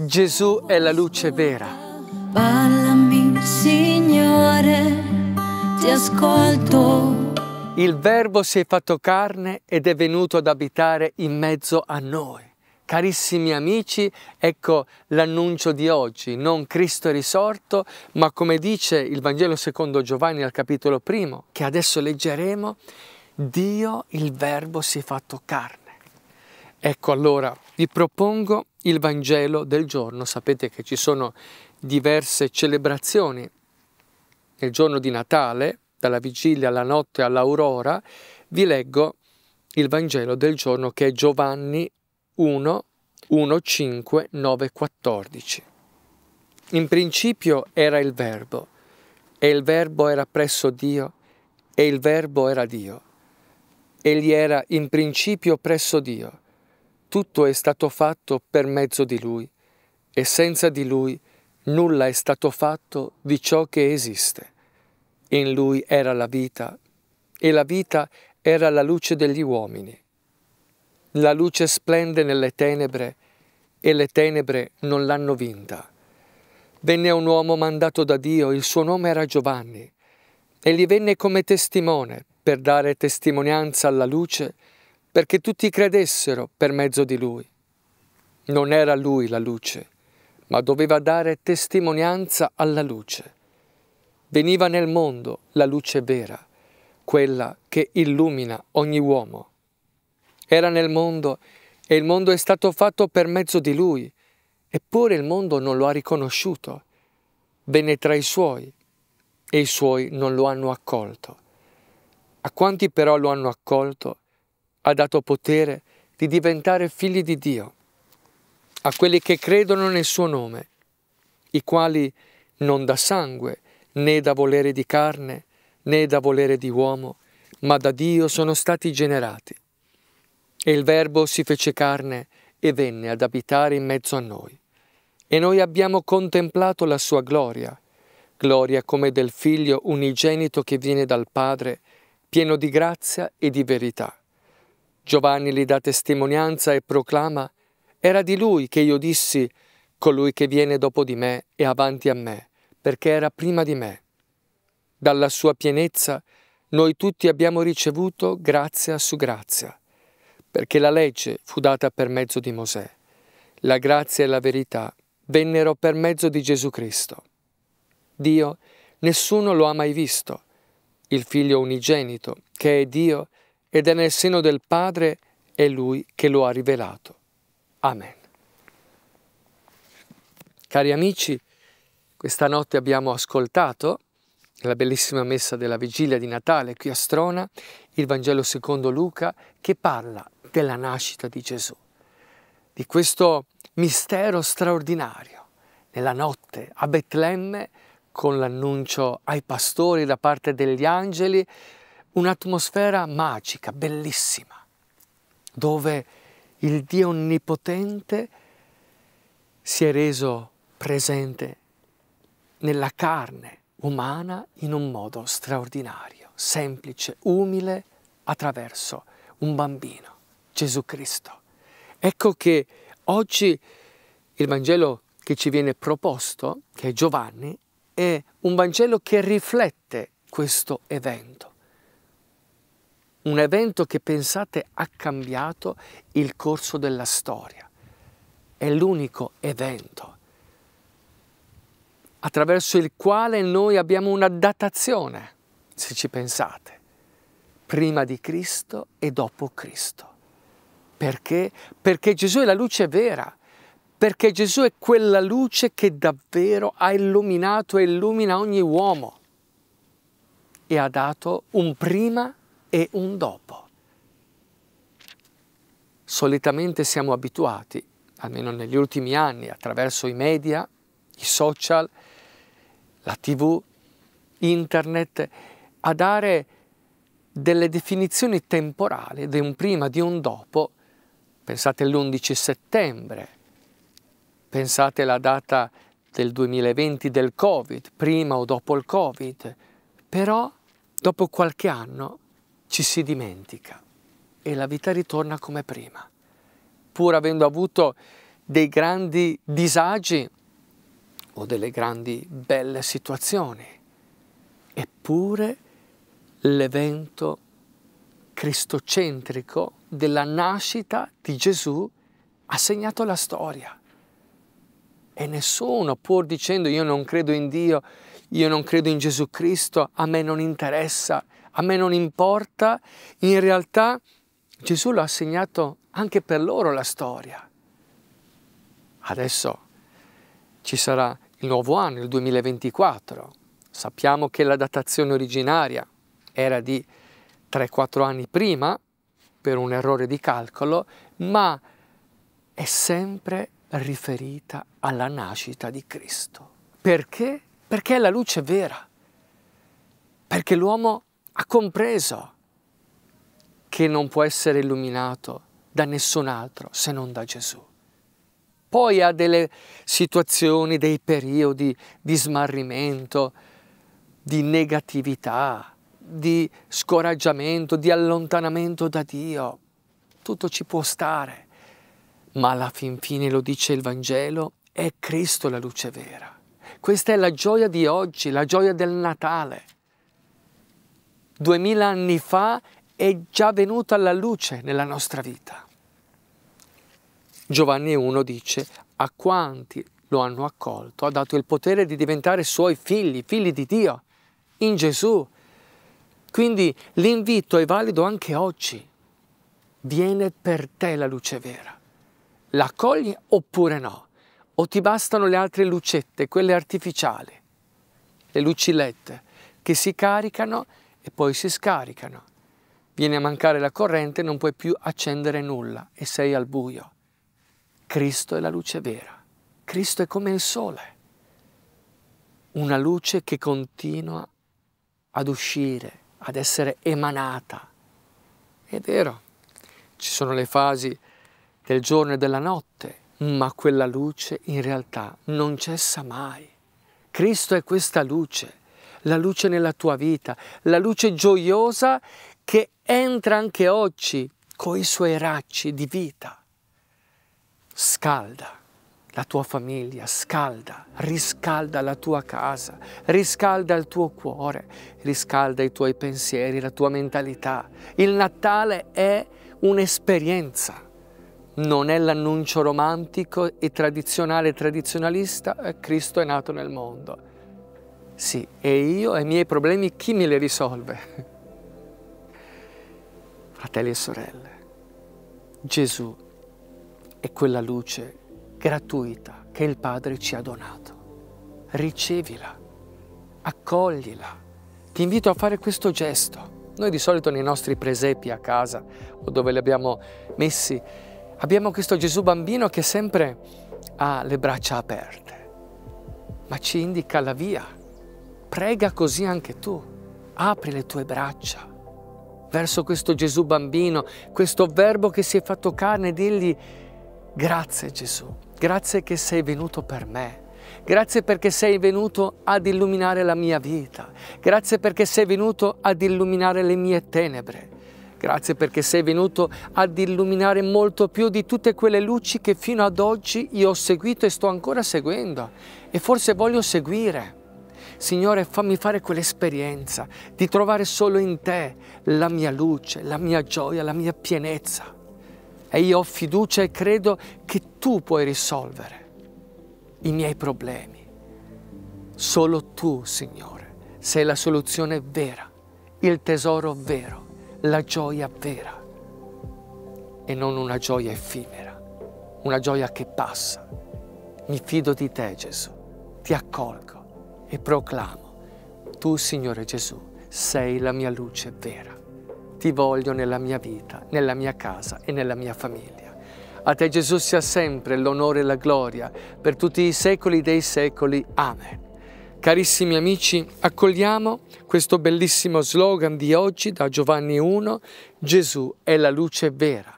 Gesù è la luce vera. Parlami, Signore, ti ascolto. Il Verbo si è fatto carne ed è venuto ad abitare in mezzo a noi. Carissimi amici, ecco l'annuncio di oggi, non Cristo è risorto, ma come dice il Vangelo secondo Giovanni al capitolo primo, che adesso leggeremo, Dio il Verbo si è fatto carne. Ecco allora, vi propongo il Vangelo del giorno. Sapete che ci sono diverse celebrazioni nel giorno di Natale, dalla vigilia alla notte all'aurora. Vi leggo il Vangelo del giorno che è Giovanni 1, 1, 5, 9, 14. In principio era il Verbo, e il Verbo era presso Dio, e il Verbo era Dio. Egli era in principio presso Dio tutto è stato fatto per mezzo di Lui e senza di Lui nulla è stato fatto di ciò che esiste. In Lui era la vita e la vita era la luce degli uomini. La luce splende nelle tenebre e le tenebre non l'hanno vinta. Venne un uomo mandato da Dio, il suo nome era Giovanni, e gli venne come testimone per dare testimonianza alla luce perché tutti credessero per mezzo di lui. Non era lui la luce, ma doveva dare testimonianza alla luce. Veniva nel mondo la luce vera, quella che illumina ogni uomo. Era nel mondo e il mondo è stato fatto per mezzo di lui, eppure il mondo non lo ha riconosciuto. Venne tra i suoi e i suoi non lo hanno accolto. A quanti però lo hanno accolto, ha dato potere di diventare figli di Dio, a quelli che credono nel suo nome, i quali non da sangue, né da volere di carne, né da volere di uomo, ma da Dio sono stati generati. E il Verbo si fece carne e venne ad abitare in mezzo a noi. E noi abbiamo contemplato la sua gloria, gloria come del Figlio unigenito che viene dal Padre, pieno di grazia e di verità. Giovanni gli dà testimonianza e proclama, era di lui che io dissi, colui che viene dopo di me è avanti a me, perché era prima di me. Dalla sua pienezza noi tutti abbiamo ricevuto grazia su grazia, perché la legge fu data per mezzo di Mosè, la grazia e la verità vennero per mezzo di Gesù Cristo. Dio nessuno lo ha mai visto. Il Figlio unigenito, che è Dio, ed è nel seno del Padre è Lui che lo ha rivelato. Amen. Cari amici, questa notte abbiamo ascoltato la bellissima messa della vigilia di Natale qui a Strona, il Vangelo secondo Luca, che parla della nascita di Gesù, di questo mistero straordinario nella notte a Betlemme con l'annuncio ai pastori da parte degli angeli un'atmosfera magica, bellissima, dove il Dio onnipotente si è reso presente nella carne umana in un modo straordinario, semplice, umile, attraverso un bambino, Gesù Cristo. Ecco che oggi il Vangelo che ci viene proposto, che è Giovanni, è un Vangelo che riflette questo evento un evento che pensate ha cambiato il corso della storia. È l'unico evento attraverso il quale noi abbiamo una datazione, se ci pensate, prima di Cristo e dopo Cristo. Perché? Perché Gesù è la luce vera, perché Gesù è quella luce che davvero ha illuminato e illumina ogni uomo e ha dato un prima e un dopo. Solitamente siamo abituati, almeno negli ultimi anni, attraverso i media, i social, la tv, internet, a dare delle definizioni temporali di un prima, di un dopo. Pensate all'11 settembre, pensate alla data del 2020 del Covid, prima o dopo il Covid, però dopo qualche anno ci si dimentica e la vita ritorna come prima. Pur avendo avuto dei grandi disagi o delle grandi belle situazioni, eppure l'evento cristocentrico della nascita di Gesù ha segnato la storia. E nessuno, pur dicendo io non credo in Dio, io non credo in Gesù Cristo, a me non interessa, a me non importa, in realtà Gesù lo ha segnato anche per loro la storia. Adesso ci sarà il nuovo anno, il 2024. Sappiamo che la datazione originaria era di 3-4 anni prima, per un errore di calcolo, ma è sempre riferita alla nascita di Cristo. Perché? Perché è la luce vera, perché l'uomo ha compreso che non può essere illuminato da nessun altro se non da Gesù. Poi ha delle situazioni, dei periodi di smarrimento, di negatività, di scoraggiamento, di allontanamento da Dio. Tutto ci può stare, ma alla fin fine lo dice il Vangelo, è Cristo la luce vera. Questa è la gioia di oggi, la gioia del Natale duemila anni fa è già venuta alla luce nella nostra vita. Giovanni 1 dice a quanti lo hanno accolto ha dato il potere di diventare suoi figli, figli di Dio, in Gesù. Quindi l'invito è valido anche oggi. Viene per te la luce vera. L'accogli oppure no? O ti bastano le altre lucette, quelle artificiali, le lucillette, che si caricano e poi si scaricano. Viene a mancare la corrente, non puoi più accendere nulla e sei al buio. Cristo è la luce vera. Cristo è come il sole. Una luce che continua ad uscire, ad essere emanata. È vero, ci sono le fasi del giorno e della notte, ma quella luce in realtà non cessa mai. Cristo è questa luce la luce nella tua vita, la luce gioiosa che entra anche oggi con i suoi racci di vita. Scalda la tua famiglia, scalda, riscalda la tua casa, riscalda il tuo cuore, riscalda i tuoi pensieri, la tua mentalità. Il Natale è un'esperienza non è l'annuncio romantico e tradizionale tradizionalista, eh, Cristo è nato nel mondo. Sì, e io e i miei problemi chi me li risolve? Fratelli e sorelle, Gesù è quella luce gratuita che il Padre ci ha donato. Ricevila, accoglila. Ti invito a fare questo gesto. Noi di solito nei nostri presepi a casa o dove li abbiamo messi, abbiamo questo Gesù bambino che sempre ha le braccia aperte, ma ci indica la via Prega così anche tu. Apri le tue braccia verso questo Gesù bambino, questo verbo che si è fatto carne, digli grazie Gesù, grazie che sei venuto per me. Grazie perché sei venuto ad illuminare la mia vita. Grazie perché sei venuto ad illuminare le mie tenebre. Grazie perché sei venuto ad illuminare molto più di tutte quelle luci che fino ad oggi io ho seguito e sto ancora seguendo e forse voglio seguire. Signore, fammi fare quell'esperienza di trovare solo in te la mia luce, la mia gioia, la mia pienezza. E io ho fiducia e credo che tu puoi risolvere i miei problemi. Solo tu, Signore, sei la soluzione vera, il tesoro vero, la gioia vera e non una gioia effimera, una gioia che passa. Mi fido di te, Gesù, ti accolgo e proclamo, tu Signore Gesù sei la mia luce vera. Ti voglio nella mia vita, nella mia casa e nella mia famiglia. A te Gesù sia sempre l'onore e la gloria per tutti i secoli dei secoli. Amen. Carissimi amici, accogliamo questo bellissimo slogan di oggi da Giovanni 1, Gesù è la luce vera.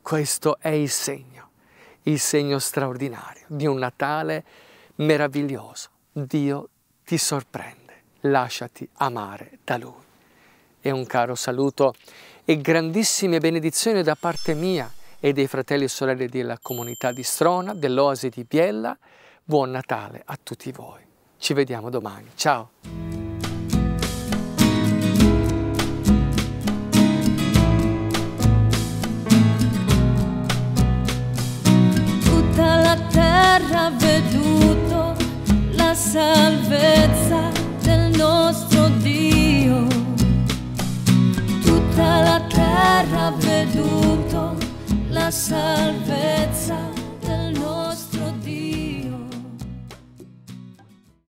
Questo è il segno, il segno straordinario di un Natale meraviglioso. Dio ti sorprende, lasciati amare da Lui. E un caro saluto e grandissime benedizioni da parte mia e dei fratelli e sorelle della comunità di Strona, dell'Oasi di Biella. Buon Natale a tutti voi. Ci vediamo domani. Ciao! terra veduta salvezza del nostro Dio. Tutta la terra ha veduto la salvezza.